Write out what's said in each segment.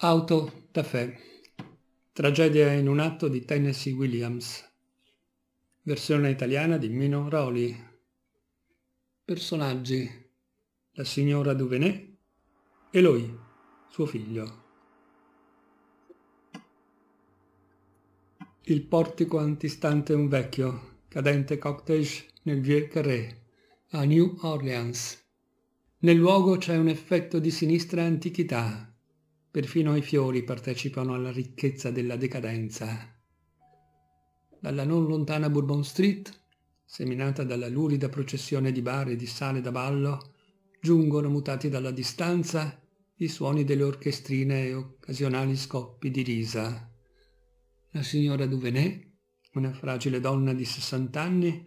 Auto da fè. Tragedia in un atto di Tennessee Williams. Versione italiana di Mino Roli. Personaggi. La signora Duvenet. e Eloi, suo figlio. Il portico antistante un vecchio, cadente cocktail nel Vieux Carré, a New Orleans. Nel luogo c'è un effetto di sinistra antichità, Perfino i fiori partecipano alla ricchezza della decadenza. Dalla non lontana Bourbon Street, seminata dalla lurida processione di bar e di sale da ballo, giungono mutati dalla distanza i suoni delle orchestrine e occasionali scoppi di risa. La signora Duvenet, una fragile donna di 60 anni,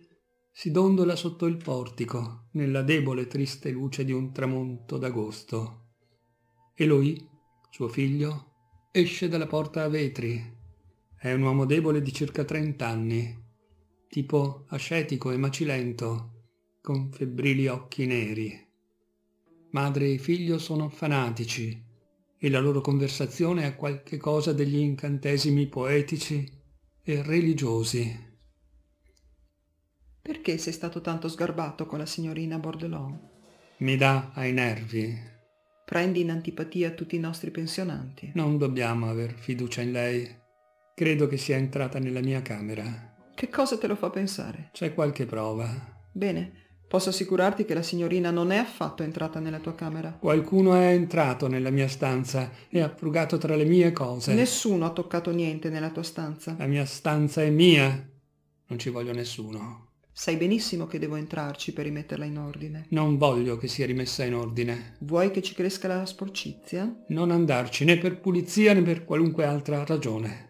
si dondola sotto il portico, nella debole e triste luce di un tramonto d'agosto. E lui, suo figlio, esce dalla porta a vetri. È un uomo debole di circa 30 anni, tipo ascetico e macilento, con febbrili occhi neri. Madre e figlio sono fanatici e la loro conversazione ha qualche cosa degli incantesimi poetici e religiosi. Perché sei stato tanto sgarbato con la signorina Bordelon? Mi dà ai nervi, prendi in antipatia tutti i nostri pensionanti. Non dobbiamo aver fiducia in lei. Credo che sia entrata nella mia camera. Che cosa te lo fa pensare? C'è qualche prova. Bene, posso assicurarti che la signorina non è affatto entrata nella tua camera. Qualcuno è entrato nella mia stanza e ha frugato tra le mie cose. Nessuno ha toccato niente nella tua stanza. La mia stanza è mia. Non ci voglio nessuno. Sai benissimo che devo entrarci per rimetterla in ordine. Non voglio che sia rimessa in ordine. Vuoi che ci cresca la sporcizia? Non andarci né per pulizia né per qualunque altra ragione.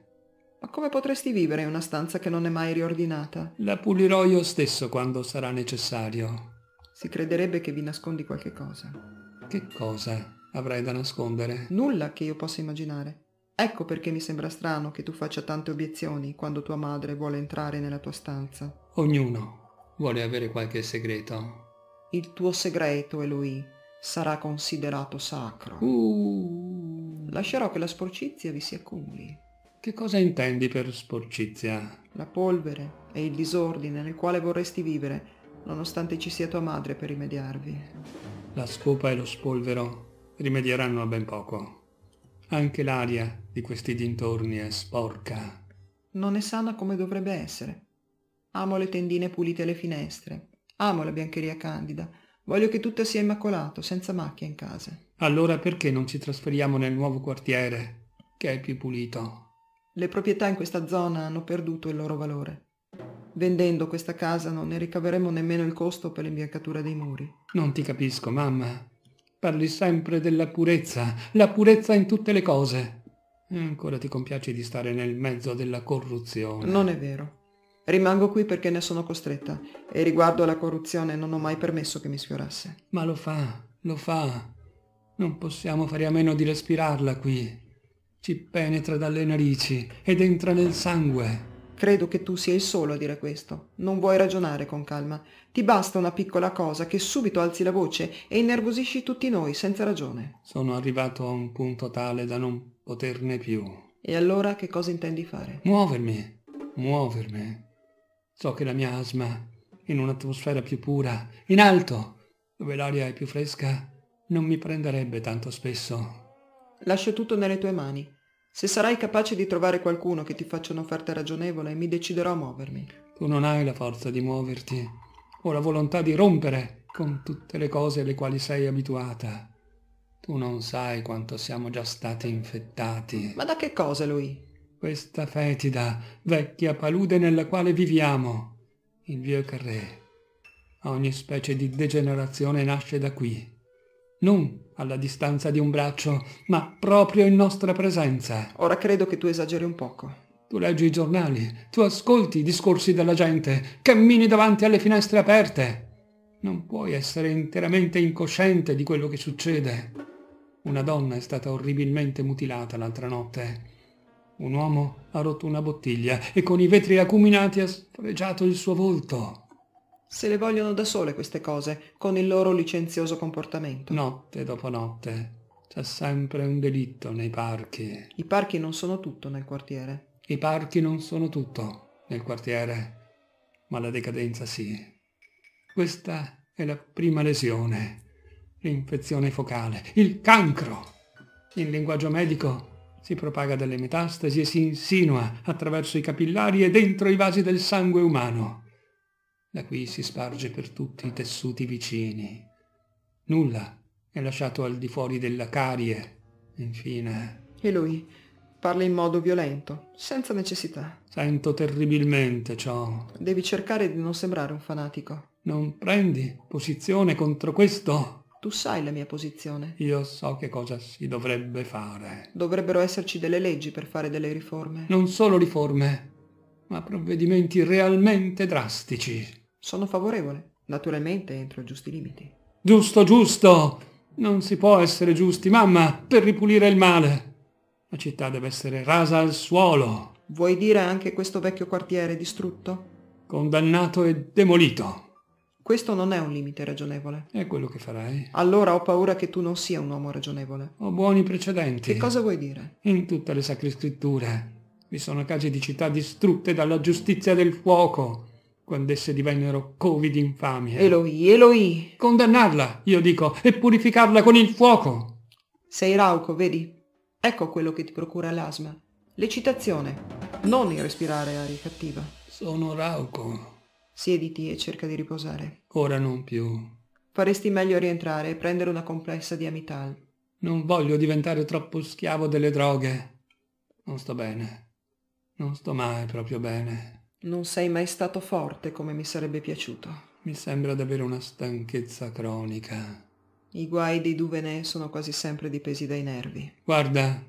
Ma come potresti vivere in una stanza che non è mai riordinata? La pulirò io stesso quando sarà necessario. Si crederebbe che vi nascondi qualche cosa. Che cosa avrai da nascondere? Nulla che io possa immaginare. Ecco perché mi sembra strano che tu faccia tante obiezioni quando tua madre vuole entrare nella tua stanza. Ognuno vuole avere qualche segreto. Il tuo segreto, Eloi, sarà considerato sacro. Uh. Lascerò che la sporcizia vi si accumuli. Che cosa intendi per sporcizia? La polvere e il disordine nel quale vorresti vivere, nonostante ci sia tua madre per rimediarvi. La scopa e lo spolvero rimedieranno a ben poco. Anche l'aria di questi dintorni è sporca. Non è sana come dovrebbe essere. Amo le tendine pulite alle finestre. Amo la biancheria candida. Voglio che tutto sia immacolato, senza macchia in casa. Allora perché non ci trasferiamo nel nuovo quartiere, che è più pulito? Le proprietà in questa zona hanno perduto il loro valore. Vendendo questa casa non ne ricaveremo nemmeno il costo per l'imbiancatura dei muri. Non ti capisco, mamma. Parli sempre della purezza, la purezza in tutte le cose. E ancora ti compiaci di stare nel mezzo della corruzione. Non è vero. Rimango qui perché ne sono costretta e riguardo alla corruzione non ho mai permesso che mi sfiorasse. Ma lo fa, lo fa. Non possiamo fare a meno di respirarla qui. Ci penetra dalle narici ed entra nel sangue. Credo che tu sia il solo a dire questo. Non vuoi ragionare con calma. Ti basta una piccola cosa che subito alzi la voce e innervosisci tutti noi senza ragione. Sono arrivato a un punto tale da non poterne più. E allora che cosa intendi fare? Muovermi. Muovermi. So che la mia asma, in un'atmosfera più pura, in alto, dove l'aria è più fresca, non mi prenderebbe tanto spesso. Lascio tutto nelle tue mani. Se sarai capace di trovare qualcuno che ti faccia un'offerta ragionevole, mi deciderò a muovermi. Tu non hai la forza di muoverti, o la volontà di rompere con tutte le cose alle quali sei abituata. Tu non sai quanto siamo già stati infettati. Ma da che cosa, lui? questa fetida, vecchia palude nella quale viviamo, il vieux carré. Ogni specie di degenerazione nasce da qui, non alla distanza di un braccio, ma proprio in nostra presenza. Ora credo che tu esageri un poco. Tu leggi i giornali, tu ascolti i discorsi della gente, cammini davanti alle finestre aperte. Non puoi essere interamente incosciente di quello che succede. Una donna è stata orribilmente mutilata l'altra notte un uomo ha rotto una bottiglia e con i vetri acuminati ha sfregiato il suo volto. Se le vogliono da sole queste cose, con il loro licenzioso comportamento. Notte dopo notte. C'è sempre un delitto nei parchi. I parchi non sono tutto nel quartiere. I parchi non sono tutto nel quartiere, ma la decadenza sì. Questa è la prima lesione, l'infezione focale, il cancro. In linguaggio medico si propaga dalle metastasi e si insinua attraverso i capillari e dentro i vasi del sangue umano. Da qui si sparge per tutti i tessuti vicini. Nulla è lasciato al di fuori della carie. Infine... E lui parla in modo violento, senza necessità. Sento terribilmente ciò. Devi cercare di non sembrare un fanatico. Non prendi posizione contro questo? Tu sai la mia posizione. Io so che cosa si dovrebbe fare. Dovrebbero esserci delle leggi per fare delle riforme. Non solo riforme, ma provvedimenti realmente drastici. Sono favorevole, naturalmente entro giusti limiti. Giusto, giusto! Non si può essere giusti, mamma, per ripulire il male. La città deve essere rasa al suolo. Vuoi dire anche questo vecchio quartiere distrutto? Condannato e demolito. Questo non è un limite ragionevole. È quello che farai. Allora ho paura che tu non sia un uomo ragionevole. Ho buoni precedenti. Che cosa vuoi dire? In tutte le sacre scritture vi sono case di città distrutte dalla giustizia del fuoco, quando esse divennero covi di infamia. Eloi, Eloi! Condannarla, io dico, e purificarla con il fuoco! Sei rauco, vedi? Ecco quello che ti procura l'asma. L'eccitazione, non il respirare aria cattiva. Sono rauco. Siediti e cerca di riposare. Ora non più. Faresti meglio rientrare e prendere una complessa di Amital. Non voglio diventare troppo schiavo delle droghe. Non sto bene. Non sto mai proprio bene. Non sei mai stato forte come mi sarebbe piaciuto. Mi sembra d'avere una stanchezza cronica. I guai dei duvene sono quasi sempre dipesi dai nervi. Guarda,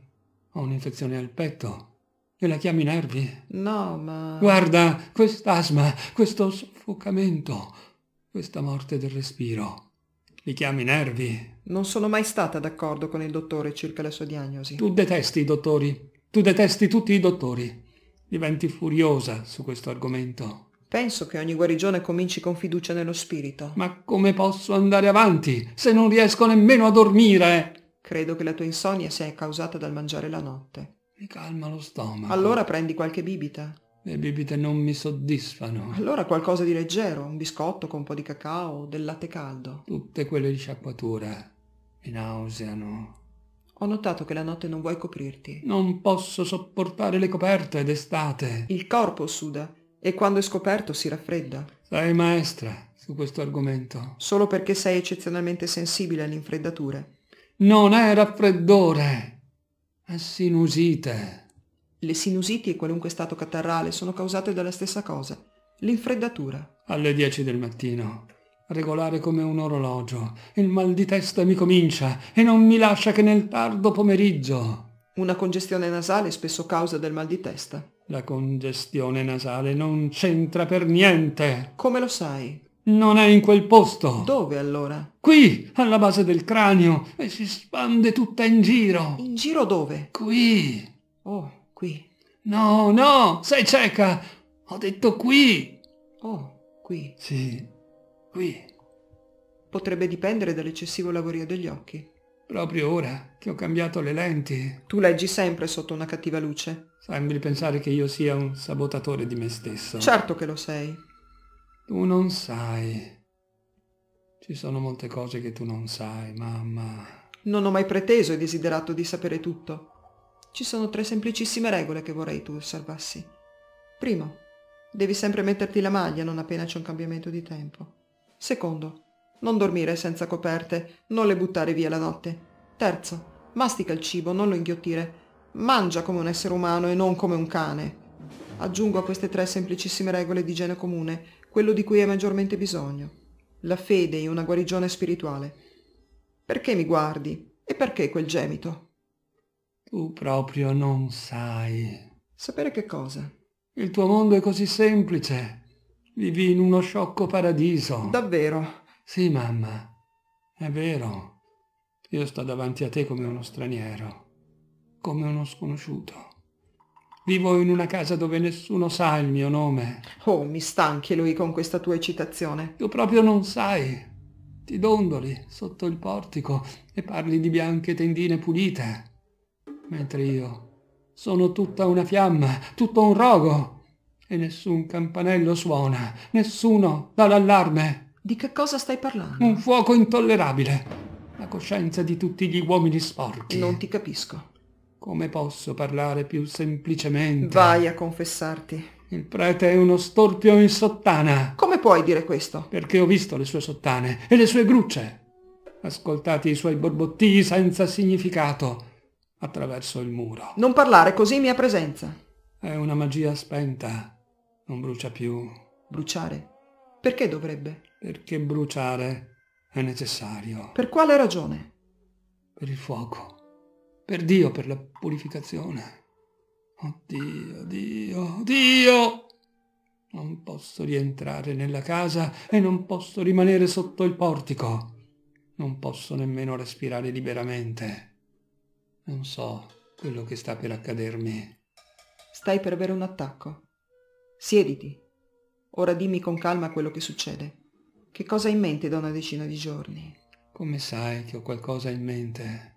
ho un'infezione al petto. Te la chiami nervi? No, ma... Guarda, quest'asma, questo soffocamento, questa morte del respiro. Li chiami nervi? Non sono mai stata d'accordo con il dottore circa la sua diagnosi. Tu detesti i dottori. Tu detesti tutti i dottori. Diventi furiosa su questo argomento. Penso che ogni guarigione cominci con fiducia nello spirito. Ma come posso andare avanti se non riesco nemmeno a dormire? Credo che la tua insonnia sia causata dal mangiare la notte. Mi calma lo stomaco. Allora prendi qualche bibita. Le bibite non mi soddisfano. Allora qualcosa di leggero, un biscotto con un po' di cacao, del latte caldo. Tutte quelle di sciacquatura mi nauseano. Ho notato che la notte non vuoi coprirti. Non posso sopportare le coperte d'estate. Il corpo suda e quando è scoperto si raffredda. Sei maestra su questo argomento. Solo perché sei eccezionalmente sensibile all'infreddatura. Non è raffreddore. È sinusite. Le sinusiti e qualunque stato catarrale sono causate dalla stessa cosa, l'infreddatura. Alle 10 del mattino, regolare come un orologio, il mal di testa mi comincia e non mi lascia che nel tardo pomeriggio. Una congestione nasale è spesso causa del mal di testa. La congestione nasale non c'entra per niente. Come lo sai? Non è in quel posto. Dove allora? Qui, alla base del cranio, e si spande tutta in giro. In giro dove? Qui. Oh, qui. No, no, sei cieca. Ho detto qui. Oh, qui. Sì, qui. Potrebbe dipendere dall'eccessivo lavorio degli occhi. Proprio ora che ho cambiato le lenti. Tu leggi sempre sotto una cattiva luce. Sembri pensare che io sia un sabotatore di me stesso. Certo che lo sei. Tu non sai. Ci sono molte cose che tu non sai, mamma. Non ho mai preteso e desiderato di sapere tutto. Ci sono tre semplicissime regole che vorrei tu osservassi. Primo, devi sempre metterti la maglia non appena c'è un cambiamento di tempo. Secondo, non dormire senza coperte, non le buttare via la notte. Terzo, mastica il cibo, non lo inghiottire. Mangia come un essere umano e non come un cane. Aggiungo a queste tre semplicissime regole di igiene comune quello di cui hai maggiormente bisogno, la fede in una guarigione spirituale. Perché mi guardi? E perché quel gemito? Tu proprio non sai. Sapere che cosa? Il tuo mondo è così semplice. Vivi in uno sciocco paradiso. Davvero? Sì, mamma. È vero. Io sto davanti a te come uno straniero, come uno sconosciuto. Vivo in una casa dove nessuno sa il mio nome. Oh, mi stanchi lui con questa tua eccitazione. Tu proprio non sai. Ti dondoli sotto il portico e parli di bianche tendine pulite. Mentre io sono tutta una fiamma, tutto un rogo. E nessun campanello suona, nessuno dà l'allarme. Di che cosa stai parlando? Un fuoco intollerabile. La coscienza di tutti gli uomini sporchi. Non ti capisco. Come posso parlare più semplicemente? Vai a confessarti. Il prete è uno storpio in sottana. Come puoi dire questo? Perché ho visto le sue sottane e le sue grucce. Ascoltati i suoi borbottii senza significato attraverso il muro. Non parlare così in mia presenza. È una magia spenta. Non brucia più. Bruciare? Perché dovrebbe? Perché bruciare è necessario. Per quale ragione? Per il fuoco per Dio, per la purificazione. Oddio, Dio, Dio! Non posso rientrare nella casa e non posso rimanere sotto il portico. Non posso nemmeno respirare liberamente. Non so quello che sta per accadermi. Stai per avere un attacco. Siediti. Ora dimmi con calma quello che succede. Che cosa hai in mente da una decina di giorni? Come sai che ho qualcosa in mente?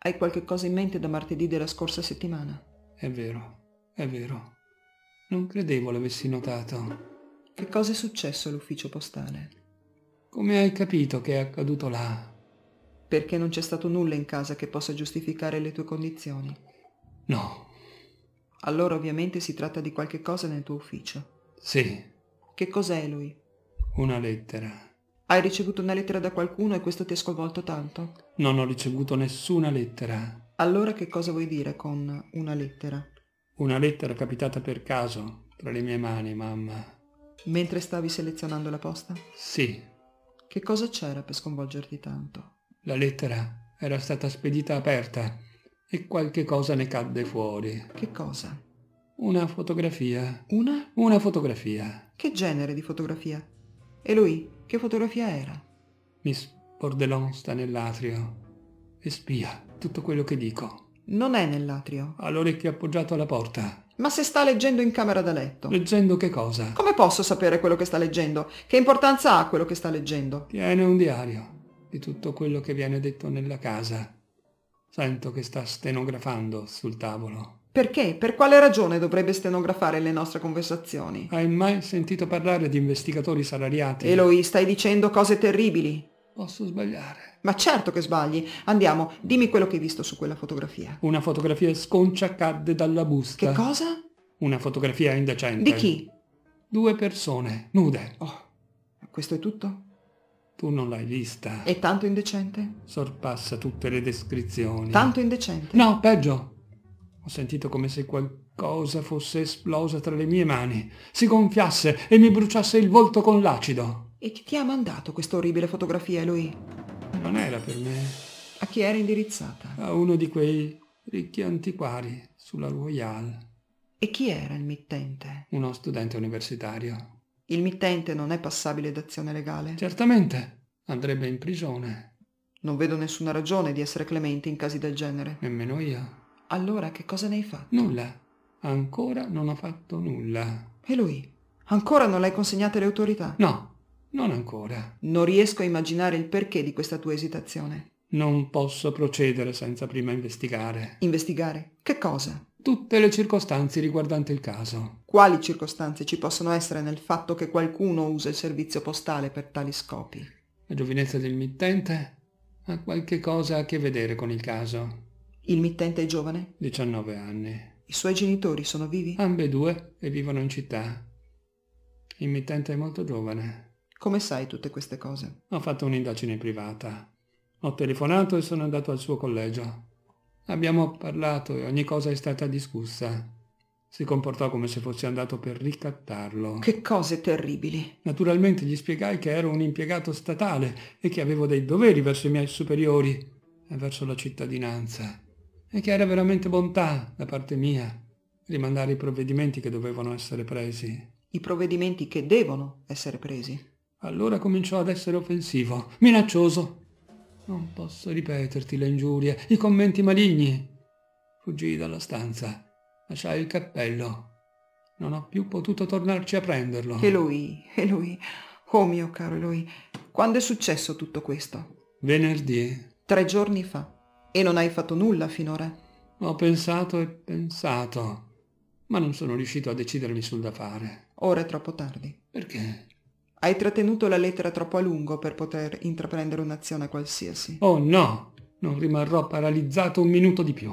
Hai qualche cosa in mente da martedì della scorsa settimana? È vero, è vero. Non credevo l'avessi notato. Che cosa è successo all'ufficio postale? Come hai capito che è accaduto là? Perché non c'è stato nulla in casa che possa giustificare le tue condizioni. No. Allora ovviamente si tratta di qualche cosa nel tuo ufficio. Sì. Che cos'è lui? Una lettera. Hai ricevuto una lettera da qualcuno e questo ti ha sconvolto tanto? Non ho ricevuto nessuna lettera. Allora che cosa vuoi dire con una lettera? Una lettera capitata per caso, tra le mie mani, mamma. Mentre stavi selezionando la posta? Sì. Che cosa c'era per sconvolgerti tanto? La lettera era stata spedita aperta e qualche cosa ne cadde fuori. Che cosa? Una fotografia. Una? Una fotografia. Che genere di fotografia? E lui? Che fotografia era? Miss Bordelon sta nell'atrio. E spia tutto quello che dico. Non è nell'atrio. Ha l'orecchio appoggiato alla porta. Ma se sta leggendo in camera da letto. Leggendo che cosa? Come posso sapere quello che sta leggendo? Che importanza ha quello che sta leggendo? Tiene un diario di tutto quello che viene detto nella casa. Sento che sta stenografando sul tavolo. Perché? Per quale ragione dovrebbe stenografare le nostre conversazioni? Hai mai sentito parlare di investigatori salariati? Eloi, stai dicendo cose terribili. Posso sbagliare. Ma certo che sbagli. Andiamo, dimmi quello che hai visto su quella fotografia. Una fotografia sconcia cadde dalla busta. Che cosa? Una fotografia indecente. Di chi? Due persone, nude. Oh, questo è tutto? Tu non l'hai vista. È tanto indecente? Sorpassa tutte le descrizioni. Tanto indecente? No, peggio. Ho sentito come se qualcosa fosse esplosa tra le mie mani, si gonfiasse e mi bruciasse il volto con l'acido. E chi ti ha mandato questa orribile fotografia, lui? Non era per me. A chi era indirizzata? A uno di quei ricchi antiquari sulla Royal. E chi era il mittente? Uno studente universitario. Il mittente non è passabile d'azione legale? Certamente. Andrebbe in prigione. Non vedo nessuna ragione di essere clemente in casi del genere. Nemmeno io. Allora che cosa ne hai fatto? Nulla. Ancora non ho fatto nulla. E lui? Ancora non l'hai consegnata alle autorità? No, non ancora. Non riesco a immaginare il perché di questa tua esitazione. Non posso procedere senza prima investigare. Investigare? Che cosa? Tutte le circostanze riguardanti il caso. Quali circostanze ci possono essere nel fatto che qualcuno usa il servizio postale per tali scopi? La giovinezza del mittente ha qualche cosa a che vedere con il caso. Il mittente è giovane? 19 anni. I suoi genitori sono vivi? Ambe due e vivono in città. Il mittente è molto giovane. Come sai tutte queste cose? Ho fatto un'indagine privata. Ho telefonato e sono andato al suo collegio. Abbiamo parlato e ogni cosa è stata discussa. Si comportò come se fosse andato per ricattarlo. Che cose terribili. Naturalmente gli spiegai che ero un impiegato statale e che avevo dei doveri verso i miei superiori e verso la cittadinanza e che era veramente bontà da parte mia rimandare i provvedimenti che dovevano essere presi. I provvedimenti che devono essere presi. Allora cominciò ad essere offensivo, minaccioso. Non posso ripeterti le ingiurie, i commenti maligni. Fuggii dalla stanza, lasciai il cappello. Non ho più potuto tornarci a prenderlo. E lui, e lui. oh mio caro lui, quando è successo tutto questo? Venerdì. Tre giorni fa. E non hai fatto nulla finora. Ho pensato e pensato, ma non sono riuscito a decidermi sul da fare. Ora è troppo tardi. Perché? Hai trattenuto la lettera troppo a lungo per poter intraprendere un'azione qualsiasi. Oh no! Non rimarrò paralizzato un minuto di più.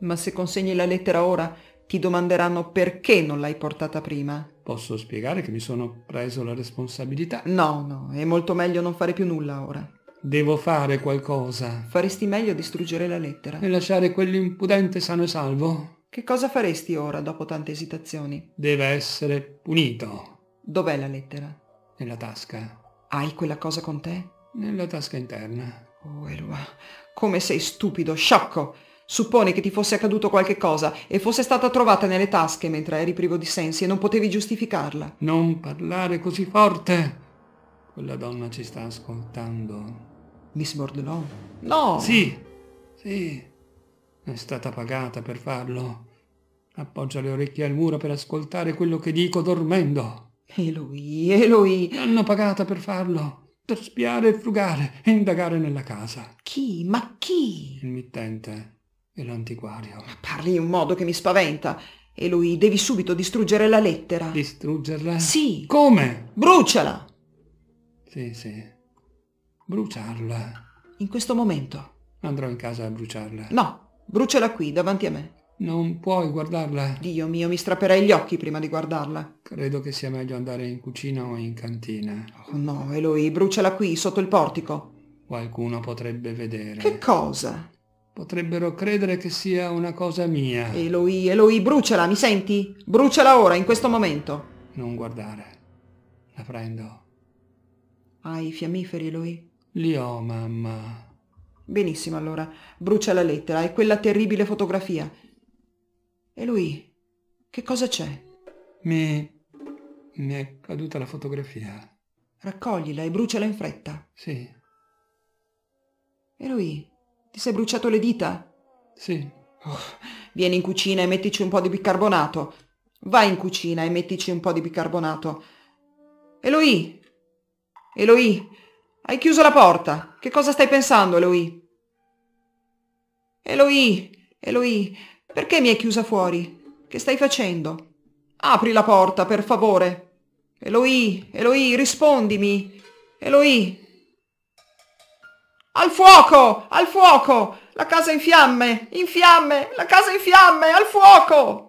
Ma se consegni la lettera ora, ti domanderanno perché non l'hai portata prima. Posso spiegare che mi sono preso la responsabilità? No, no, è molto meglio non fare più nulla ora. Devo fare qualcosa. Faresti meglio a distruggere la lettera. E lasciare quell'impudente sano e salvo. Che cosa faresti ora dopo tante esitazioni? Deve essere punito. Dov'è la lettera? Nella tasca. Hai quella cosa con te? Nella tasca interna. Oh, Elua, come sei stupido, sciocco! Supponi che ti fosse accaduto qualche cosa e fosse stata trovata nelle tasche mentre eri privo di sensi e non potevi giustificarla. Non parlare così forte. Quella donna ci sta ascoltando. Miss Bordelon? No! Sì, sì, è stata pagata per farlo. Appoggia le orecchie al muro per ascoltare quello che dico dormendo. E lui, e lui... Hanno pagata per farlo, per spiare e frugare e indagare nella casa. Chi? Ma chi? Il mittente e l'antiquario. Ma parli in un modo che mi spaventa. E lui, devi subito distruggere la lettera. Distruggerla? Sì. Come? Bruciala! Sì, sì. Bruciarla. In questo momento. Andrò in casa a bruciarla. No, bruciala qui, davanti a me. Non puoi guardarla. Dio mio, mi strapperei gli occhi prima di guardarla. Credo che sia meglio andare in cucina o in cantina. Oh no, Eloi, bruciala qui, sotto il portico. Qualcuno potrebbe vedere. Che cosa? Potrebbero credere che sia una cosa mia. Eloi, Eloi, bruciala, mi senti? Bruciala ora, in questo momento. Non guardare. La prendo. Hai i fiammiferi, Eloi? Li ho, mamma. Benissimo, allora. Brucia la lettera e quella terribile fotografia. E lui? Che cosa c'è? Mi... mi è caduta la fotografia. Raccoglila e bruciala in fretta. Sì. E lui? Ti sei bruciato le dita? Sì. Oh, vieni in cucina e mettici un po' di bicarbonato. Vai in cucina e mettici un po' di bicarbonato. Eloi! Eloi! Hai chiuso la porta. Che cosa stai pensando, Eloì? Eloì, Eloì, perché mi hai chiusa fuori? Che stai facendo? Apri la porta, per favore. Eloì, Eloì, rispondimi. Eloì. Al fuoco, al fuoco! La casa in fiamme, in fiamme, la casa in fiamme, al fuoco!